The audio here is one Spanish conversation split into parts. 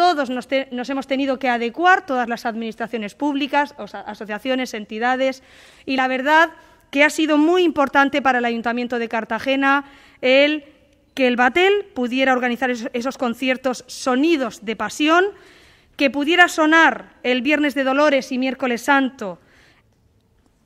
Todos nos, hemos tenido que adecuar, todas las administraciones públicas, asociaciones, entidades, y la verdad que ha sido muy importante para el Ayuntamiento de Cartagena el que el Batel pudiera organizar esos conciertos sonidos de pasión, que pudiera sonar el Viernes de Dolores y Miércoles Santo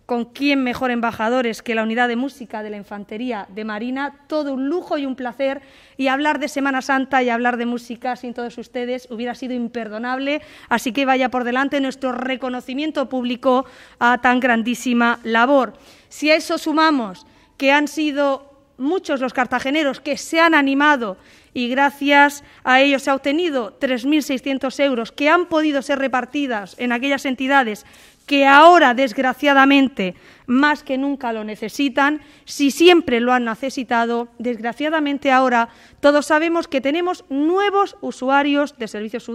con quién mejor embajadores que la unidad de música de la Infantería de Marina. Todo un lujo y un placer. Y hablar de Semana Santa y hablar de música sin todos ustedes hubiera sido imperdonable. Así que vaya por delante nuestro reconocimiento público a tan grandísima labor. Si a eso sumamos que han sido muchos los cartageneros que se han animado y gracias a ellos se ha obtenido 3.600 euros que han podido ser repartidas en aquellas entidades que ahora, desgraciadamente, más que nunca lo necesitan, si siempre lo han necesitado, desgraciadamente ahora todos sabemos que tenemos nuevos usuarios de servicios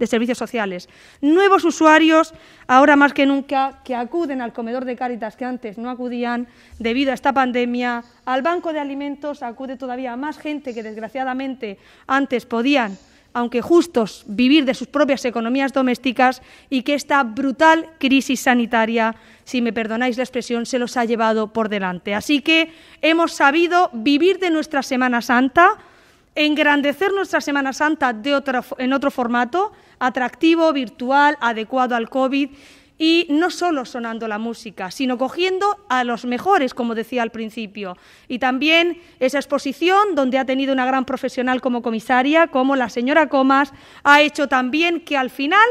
de servicios sociales. Nuevos usuarios, ahora más que nunca, que acuden al comedor de Cáritas que antes no acudían debido a esta pandemia. Al banco de alimentos acude todavía más gente que desgraciadamente antes podían aunque justos, vivir de sus propias economías domésticas y que esta brutal crisis sanitaria, si me perdonáis la expresión, se los ha llevado por delante. Así que hemos sabido vivir de nuestra Semana Santa, engrandecer nuestra Semana Santa en otro formato, atractivo, virtual, adecuado al COVID, y no solo sonando la música, sino cogiendo a los mejores, como decía al principio. Y también esa exposición, donde ha tenido una gran profesional como comisaria, como la señora Comas, ha hecho también que al final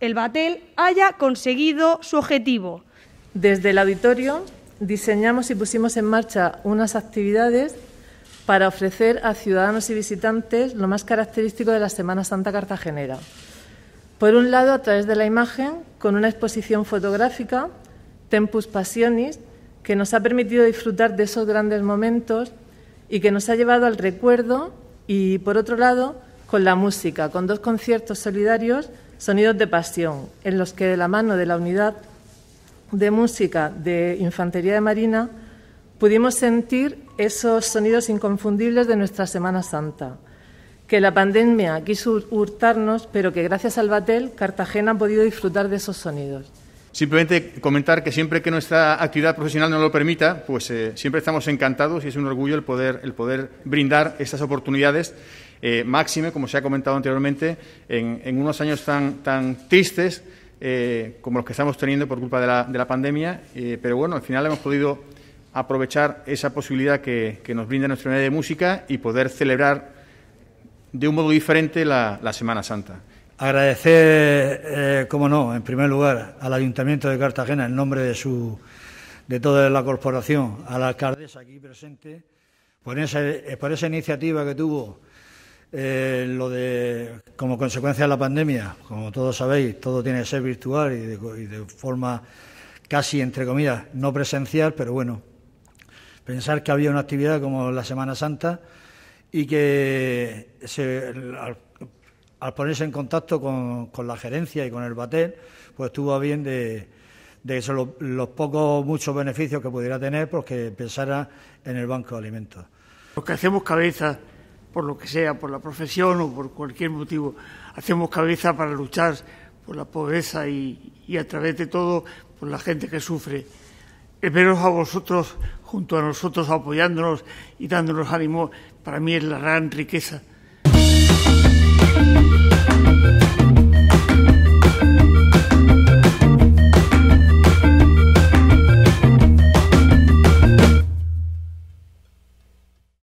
el Batel haya conseguido su objetivo. Desde el auditorio diseñamos y pusimos en marcha unas actividades para ofrecer a ciudadanos y visitantes lo más característico de la Semana Santa cartagenera. Por un lado, a través de la imagen, con una exposición fotográfica, Tempus Passionis, que nos ha permitido disfrutar de esos grandes momentos y que nos ha llevado al recuerdo, y por otro lado, con la música, con dos conciertos solidarios, Sonidos de Pasión, en los que de la mano de la unidad de música de Infantería de Marina pudimos sentir esos sonidos inconfundibles de nuestra Semana Santa, que la pandemia quiso hurtarnos, pero que gracias al Batel Cartagena ha podido disfrutar de esos sonidos. Simplemente comentar que siempre que nuestra actividad profesional nos lo permita, pues eh, siempre estamos encantados y es un orgullo el poder, el poder brindar estas oportunidades, eh, máxime, como se ha comentado anteriormente, en, en unos años tan, tan tristes eh, como los que estamos teniendo por culpa de la, de la pandemia. Eh, pero bueno, al final hemos podido aprovechar esa posibilidad que, nos brinda nuestra unidad de música y poder celebrar de un modo diferente la, Semana Santa. Agradecer, eh, como no, en primer lugar al Ayuntamiento de Cartagena en nombre de su de toda la corporación, a la alcaldesa aquí presente, por esa, eh, por esa iniciativa que tuvo eh, lo de como consecuencia de la pandemia, como todos sabéis, todo tiene que ser virtual y de forma casi entre comillas no presencial, pero bueno, Pensar que había una actividad como la Semana Santa y que al, ponerse en contacto con, la gerencia y con el batel, pues tuvo a bien de, de los, pocos, muchos beneficios que pudiera tener, porque pues pensara en el banco de alimentos. Los que hacemos cabeza, por lo que sea, por la profesión o por cualquier motivo, hacemos cabeza para luchar por la pobreza y a través de todo por la gente que sufre. Eh, veros a vosotros junto a nosotros apoyándonos y dándonos ánimo, para mí es la gran riqueza.